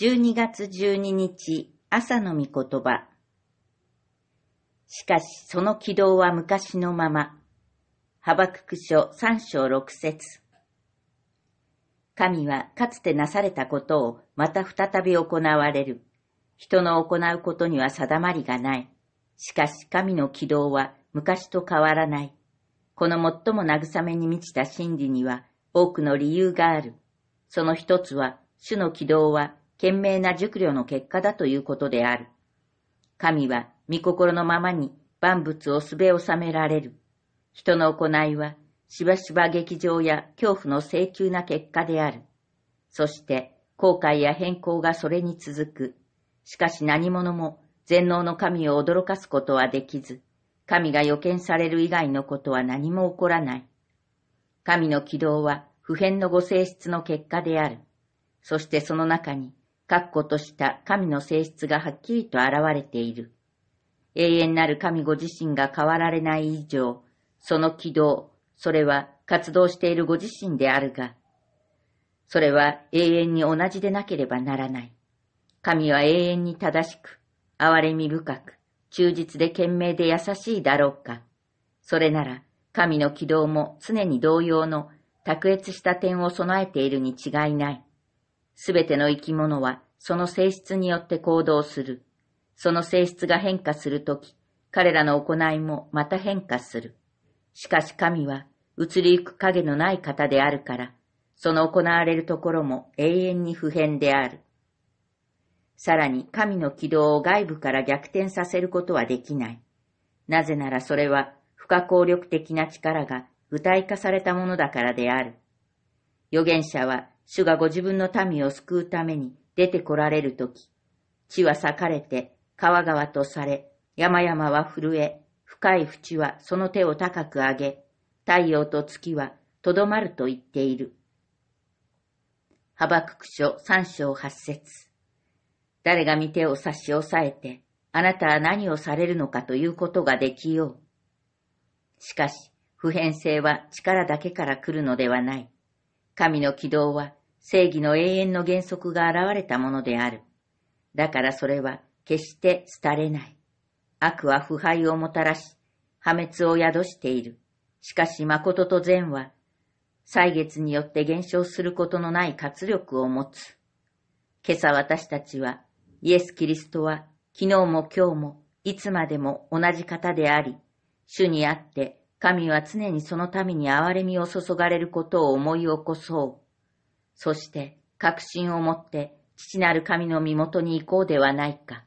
12月12日朝の御言葉。しかしその軌道は昔のまま。ハバクク書3章6節神はかつてなされたことをまた再び行われる。人の行うことには定まりがない。しかし神の軌道は昔と変わらない。この最も慰めに満ちた真理には多くの理由がある。その一つは、主の軌道は賢明な熟慮の結果だということである。神は御心のままに万物をすべ収められる。人の行いはしばしば劇場や恐怖の請求な結果である。そして後悔や変更がそれに続く。しかし何者も全能の神を驚かすことはできず、神が予見される以外のことは何も起こらない。神の軌道は普遍のご性質の結果である。そしてその中に確固とした神の性質がはっきりと現れている。永遠なる神ご自身が変わられない以上、その軌道、それは活動しているご自身であるが、それは永遠に同じでなければならない。神は永遠に正しく、憐れみ深く、忠実で賢明で優しいだろうか。それなら、神の軌道も常に同様の卓越した点を備えているに違いない。すべての生き物はその性質によって行動する。その性質が変化するとき、彼らの行いもまた変化する。しかし神は移りゆく影のない方であるから、その行われるところも永遠に不変である。さらに神の軌道を外部から逆転させることはできない。なぜならそれは不可抗力的な力が具体化されたものだからである。預言者は主がご自分の民を救うために出てこられるとき、地は裂かれて、川々とされ、山々は震え、深い淵はその手を高く上げ、太陽と月はとどまると言っている。ハバクク書三章八節。誰が見手を差し押さえて、あなたは何をされるのかということができよう。しかし、普遍性は力だけから来るのではない。神の軌道は正義の永遠の原則が現れたものである。だからそれは決して廃れない。悪は腐敗をもたらし、破滅を宿している。しかし誠と善は、歳月によって減少することのない活力を持つ。今朝私たちは、イエス・キリストは、昨日も今日も、いつまでも同じ方であり、主にあって、神は常にその民に憐れみを注がれることを思い起こそう。そして確信を持って父なる神の身元に行こうではないか。